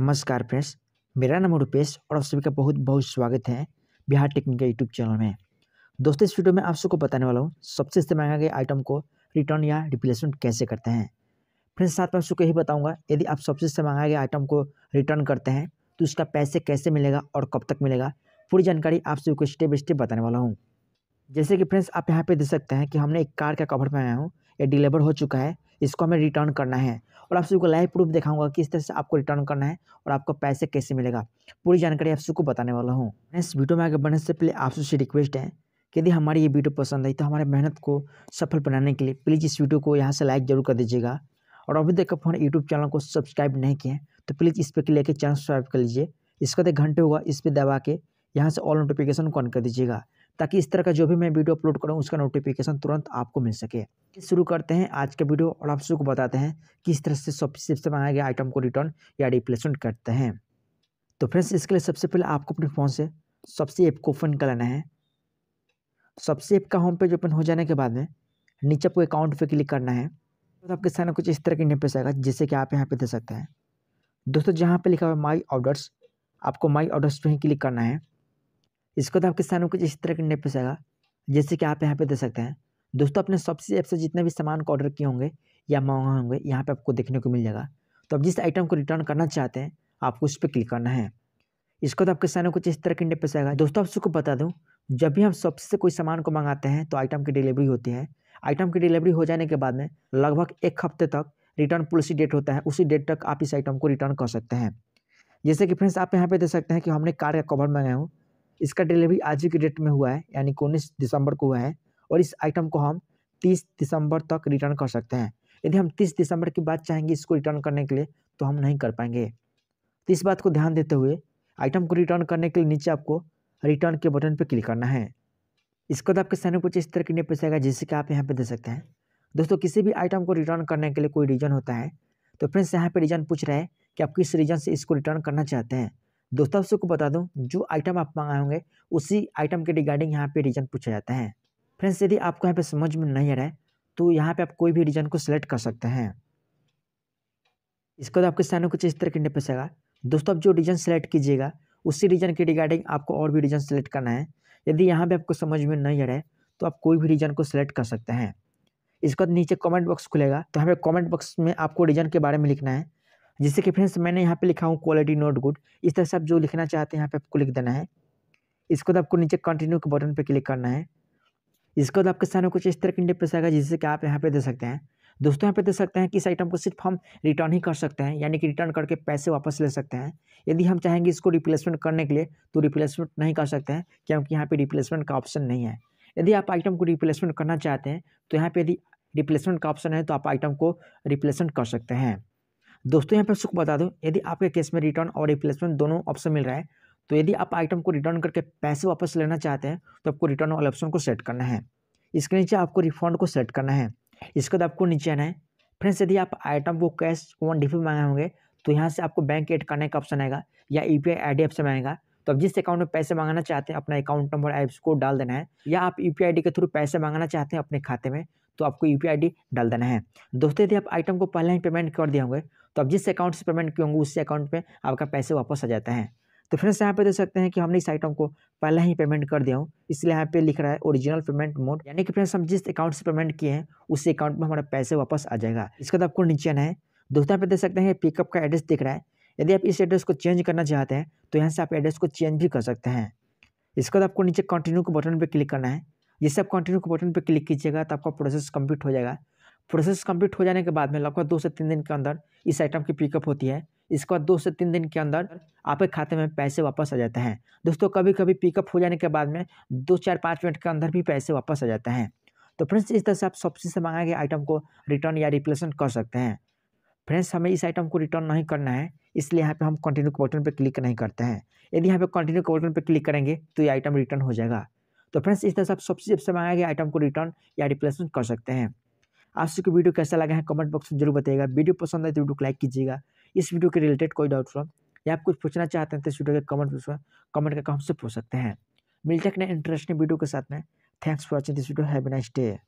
नमस्कार फ्रेंड्स मेरा नाम रुपेश और आप सभी का बहुत बहुत स्वागत है बिहार टेक्निकल यूट्यूब चैनल में दोस्तों इस वीडियो में आप सबको बताने वाला हूँ सबसे इस्तेमाल गए आइटम को रिटर्न या रिप्लेसमेंट कैसे करते हैं फ्रेंड्स साथ में आप सबको यही बताऊँगा यदि आप सबसे इस्तेमाल गए आइटम को रिटर्न करते हैं तो उसका पैसे कैसे मिलेगा और कब तक मिलेगा पूरी जानकारी आप सभी को स्टेप बाई स्टेप बताने वाला हूँ जैसे कि फ्रेंड्स आप यहाँ पर देख सकते हैं कि हमने एक कार का कवर मंगाया हूँ ये डिलीवर हो चुका है इसको हमें रिटर्न करना है और आप सबको लाइव प्रूफ दिखाऊंगा किस तरह से आपको रिटर्न करना है और आपको पैसे कैसे मिलेगा पूरी जानकारी आप सबको बताने वाला हूँ नेक्स्ट वीडियो में आगे बढ़ने से पहले आप सबसे रिक्वेस्ट है यदि हमारी ये वीडियो पसंद आई तो हमारे मेहनत को सफल बनाने के लिए प्लीज़ इस वीडियो को यहाँ से लाइक जरूर कर दीजिएगा और अभी तक आप हमारे यूट्यूब चैनल को सब्सक्राइब नहीं किए तो प्लीज़ इस पर क्लिक करके चैनल सब्सक्राइब कर लीजिए इसका तो घंटे होगा इस पर दबा के यहाँ से ऑल नोटिफिकेशन को ऑन कर दीजिएगा ताकि इस तरह का जो भी मैं वीडियो अपलोड करूँ उसका नोटिफिकेशन तुरंत आपको मिल सके शुरू करते हैं आज का वीडियो और आप सबको बताते हैं किस तरह से सबसे मंगाए गए आइटम को रिटर्न या रिप्लेसमेंट करते हैं तो फ्रेंड्स इसके लिए सबसे पहले आपको अपने फ़ोन से सबसे ऐप को ओपन कर लेना है सबसे ऐप का होम पेज ओपन हो जाने के बाद में नीचे आपको अकाउंट पे क्लिक करना है तो आपके सामने कुछ इस तरह की इंटरफेस आएगा जिससे कि आप यहाँ पे दे सकते हैं दोस्तों जहाँ पे लिखा हुआ है माई ऑर्डर्स आपको माई ऑर्डर्स पे ही क्लिक करना है इसको तो आपके सामने कुछ इस तरह करने पैसेगा जैसे कि आप यहाँ पे दे सकते हैं दोस्तों अपने सबसे ऐप से जितने भी सामान को ऑर्डर किए होंगे या मंगाए होंगे यहाँ पे आपको देखने को मिल जाएगा तो आप जिस आइटम को रिटर्न करना चाहते हैं आपको उस पर क्लिक करना है इसको तो आपके सामने कुछ इस तरह करने पैसेगा दोस्तों आप सबको बता दूँ जब भी हम सबसे कोई सामान को मंगाते हैं तो आइटम की डिलीवरी होती है आइटम की डिलीवरी हो जाने के बाद में लगभग एक हफ्ते तक रिटर्न पॉलिसी डेट होता है उसी डेट तक आप इस आइटम को रिटर्न कर सकते हैं जैसे कि फ्रेंड्स आप यहाँ पे देख सकते हैं कि हमने कार का कवर मंगाया हूँ इसका डिलीवरी आज ही के डेट में हुआ है यानी उन्नीस दिसंबर को हुआ है और इस आइटम को हम तीस दिसंबर तक रिटर्न कर सकते हैं यदि हम तीस दिसंबर के बाद चाहेंगे इसको रिटर्न करने के लिए तो हम नहीं कर पाएंगे तो इस बात को ध्यान देते हुए आइटम को रिटर्न करने के लिए नीचे आपको रिटर्न के बटन पर क्लिक करना है इसको तो आपके सामने कुछ इस तरह की नेट आएगा जैसे कि आप यहाँ पर दे सकते हैं दोस्तों किसी भी आइटम को रिटर्न करने के लिए कोई रीजन होता है तो फ्रेंड्स यहाँ पर रीजन पूछ रहे हैं कि आप किस रीजन से इसको रिटर्न करना चाहते हैं दोस्तों आप सबको बता दूं जो आइटम आप मंगाए होंगे उसी आइटम के रिगार्डिंग यहाँ पे रीजन पूछा जाता है फ्रेंड्स यदि आपको यहाँ पे समझ में नहीं आ रहा है तो यहाँ पे आप कोई भी रीजन को सिलेक्ट कर सकते हैं इसको तो आपके सामने कुछ इस तरह के पेगा दोस्तों आप जो रीजन सेलेक्ट कीजिएगा उसी रीजन के रिगार्डिंग आपको और भी रीजन सेलेक्ट करना है यदि यहाँ पर आपको समझ में नहीं आ रहा है तो आप कोई भी रीजन को सिलेक्ट कर सकते हैं इसके बाद नीचे कॉमेंट बॉक्स खुलेगा तो हमें कॉमेंट बॉक्स में आपको रीजन के बारे में लिखना है जिससे कि फ्रेंड्स मैंने यहाँ पे लिखा हूँ क्वालिटी नॉट गुड इस तरह से आप जो लिखना चाहते हैं यहाँ पे आपको लिख देना है इसको तो आपको नीचे कंटिन्यू के बटन पर क्लिक करना है इसको तो आपके सामने कुछ इस तरह की इंडिया आएगा जिससे कि आप यहाँ पे दे सकते हैं दोस्तों यहाँ पे दे सकते हैं कि इस आइटम को सिर्फ हम रिटर्न ही कर सकते हैं यानी कि रिटर्न करके पैसे वापस ले सकते हैं यदि हम चाहेंगे इसको रिप्लेसमेंट करने के लिए तो रिप्लेसमेंट नहीं कर सकते हैं क्योंकि यहाँ पर रिप्लेसमेंट का ऑप्शन नहीं है यदि आप आइटम को रिप्लेसमेंट करना चाहते हैं तो यहाँ पर यदि रिप्लेसमेंट का ऑप्शन है तो आप आइटम को रिप्लेसमेंट कर सकते हैं दोस्तों यहाँ पर सुख बता दूँ यदि आपके केस में रिटर्न और रिप्लेसमेंट दोनों ऑप्शन मिल रहा है तो यदि आप आइटम को रिटर्न करके पैसे वापस लेना चाहते हैं तो आपको रिटर्न वाले ऑप्शन को सेट करना है इसके नीचे आपको रिफंड को सेट करना है इसके बाद आपको नीचे आना है फ्रेंड्स यदि आप आइटम को कैश वन डी मांगे होंगे तो यहाँ से आपको बैंक एड करने का ऑप्शन आएगा या यू पी आई ऑप्शन मांगेगा तो आप जिस अकाउंट में पैसे मांगना चाहते हैं अपना अकाउंट नंबर एप्स को डाल देना है या आप यू e पी के थ्रू पैसे मांगना चाहते हैं अपने खाते में तो आपको यू पी डाल देना है दोस्तों यदि आप आइटम को पहले ही पेमेंट कर दिए होंगे तो आप जिस अकाउंट से पेमेंट किए होंगे उसी अकाउंट पर आपका पैसे वापस आ जाता है तो फ्रेंड्स यहाँ पे देख सकते हैं कि हमने इस आइटम को पहले ही पेमेंट कर दिया हूँ इसलिए यहाँ पे लिख रहा है ओरिजिनल पेमेंट मोड यानी कि फ्रेंड्स हम जिस अकाउंट से पेमेंट किए हैं उसी अकाउंट में हमारा पैसे वापस आ जाएगा इसका बाद आपको नीचे आना है दोस्तों यहाँ पे देख सकते हैं पिकअप का एड्रेस दिख रहा है यदि आप इस एड्रेस को चेंज करना चाहते हैं तो यहाँ से आप एड्रेस को चेंज भी कर सकते हैं इसके बाद आपको नीचे कंटिन्यू के बटन पर क्लिक करना है जैसे आप कंटिन्यू के बटन पर क्लिक कीजिएगा तो आपका प्रोसेस कंप्लीट हो जाएगा प्रोसेस कंप्लीट हो जाने के बाद में लगभग दो से तीन दिन के अंदर इस आइटम की पिकअप होती है इसके बाद दो से तीन दिन के अंदर आपके खाते में पैसे वापस आ जाते हैं दोस्तों कभी कभी पिकअप हो जाने के बाद में दो चार पाँच मिनट के अंदर भी पैसे वापस आ जाते हैं तो फ्रेंड्स इस तरह से आप सबसे से मांगा गया आइटम को रिटर्न या रिप्लेसमेंट कर सकते हैं फ्रेंड्स हमें इस आइटम को रिटर्न नहीं करना है इसलिए यहाँ पे हम कंटिन्यू के बटन पर क्लिक नहीं करते हैं यदि यहाँ पे कंटिन्यू के बटन पर क्लिक करेंगे तो ये आइटम रिटर्न हो जाएगा तो फ्रेंड्स इस तरह से आप सबसे जब से मंगाए गए आइटम को रिटर्न या रिप्लेसमेंट कर सकते हैं आप सबको वीडियो कैसा लगा है कमेंट बॉक्स में जरूर बताइएगा वीडियो पसंद आए तो वीडियो को लाइक कीजिएगा इस वीडियो के रिलेटेड कोई डाउट हो या आप कुछ पूछना चाहते हैं तो इस वीडियो के कमेंट बॉक्स में कमेंट करके हमसे पूछ सकते हैं मिलते हैं इंटरेस्टिंग वीडियो के साथ में thanks for watching this video have nice day